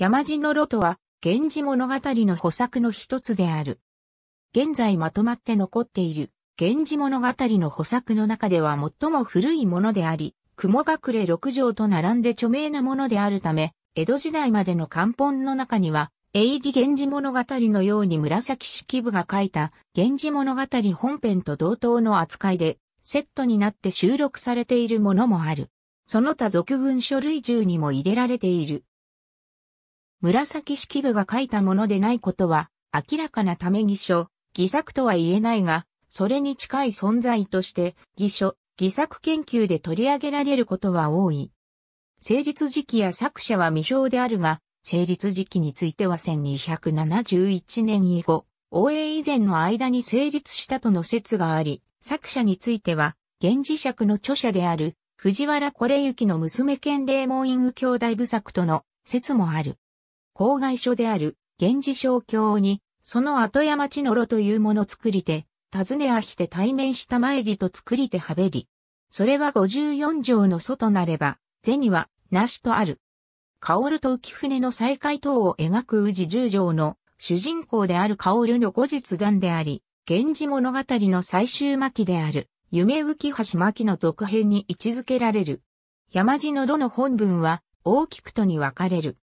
山地のロトは、源氏物語の補作の一つである。現在まとまって残っている、源氏物語の補作の中では最も古いものであり、雲隠れ六条と並んで著名なものであるため、江戸時代までの漢本の中には、営利源氏物語のように紫式部が書いた源氏物語本編と同等の扱いで、セットになって収録されているものもある。その他俗群書類中にも入れられている。紫式部が書いたものでないことは、明らかなため偽書、偽作とは言えないが、それに近い存在として、偽書、偽作研究で取り上げられることは多い。成立時期や作者は未詳であるが、成立時期については1271年以後、応援以前の間に成立したとの説があり、作者については、源氏尺の著者である、藤原惟之の娘兼霊門院右兄弟部作との説もある。郊外所である、源氏小教に、その後山地の炉というもの作りて、尋ねあひて対面した参りと作りてはべり。それは五十四条の祖となれば、銭は、なしとある。薫と浮舟の再会等を描く宇治十条の主人公である薫の後日談であり、源氏物語の最終巻である、夢浮橋巻の続編に位置づけられる。山地の炉の本文は、大きくとに分かれる。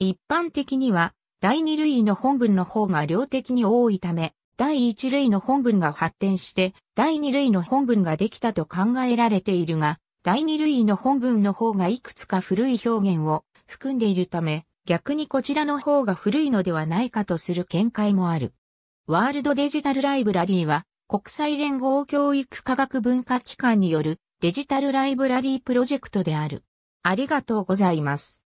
一般的には、第二類の本文の方が量的に多いため、第一類の本文が発展して、第二類の本文ができたと考えられているが、第二類の本文の方がいくつか古い表現を含んでいるため、逆にこちらの方が古いのではないかとする見解もある。ワールドデジタルライブラリーは、国際連合教育科学文化機関によるデジタルライブラリープロジェクトである。ありがとうございます。